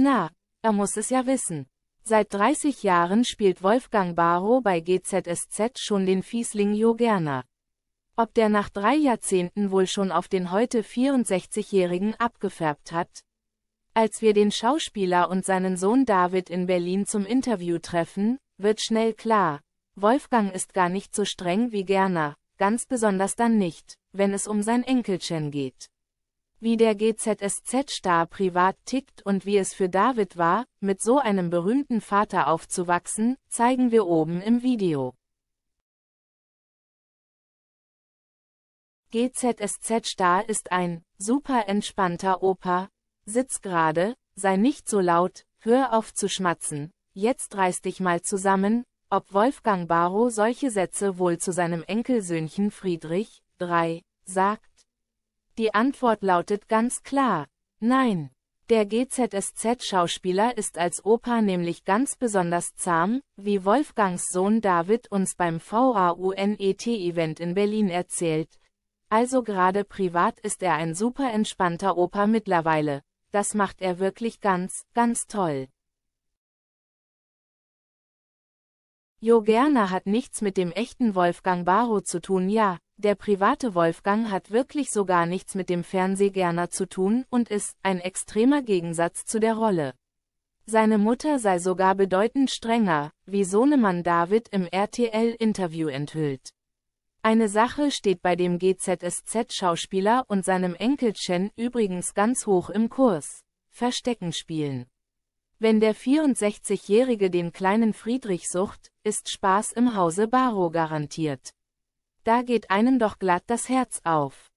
Na, er muss es ja wissen. Seit 30 Jahren spielt Wolfgang Barrow bei GZSZ schon den Fiesling Jo Gerner. Ob der nach drei Jahrzehnten wohl schon auf den heute 64-Jährigen abgefärbt hat? Als wir den Schauspieler und seinen Sohn David in Berlin zum Interview treffen, wird schnell klar, Wolfgang ist gar nicht so streng wie Gerner, ganz besonders dann nicht, wenn es um sein Enkelchen geht. Wie der GZSZ-Star privat tickt und wie es für David war, mit so einem berühmten Vater aufzuwachsen, zeigen wir oben im Video. GZSZ-Star ist ein super entspannter Opa, sitz gerade, sei nicht so laut, hör auf zu schmatzen, jetzt reiß dich mal zusammen, ob Wolfgang Barrow solche Sätze wohl zu seinem Enkelsöhnchen Friedrich, 3, sagt, die Antwort lautet ganz klar, nein. Der GZSZ-Schauspieler ist als Opa nämlich ganz besonders zahm, wie Wolfgangs Sohn David uns beim VAUNET-Event in Berlin erzählt. Also gerade privat ist er ein super entspannter Opa mittlerweile. Das macht er wirklich ganz, ganz toll. Jo Gerner hat nichts mit dem echten Wolfgang Barrow zu tun, ja, der private Wolfgang hat wirklich so gar nichts mit dem Fernsehgerner zu tun und ist ein extremer Gegensatz zu der Rolle. Seine Mutter sei sogar bedeutend strenger, wie Sohnemann David im RTL-Interview enthüllt. Eine Sache steht bei dem GZSZ-Schauspieler und seinem Enkel Chen übrigens ganz hoch im Kurs. Verstecken spielen. Wenn der 64-Jährige den kleinen Friedrich sucht, ist Spaß im Hause Baro garantiert. Da geht einem doch glatt das Herz auf.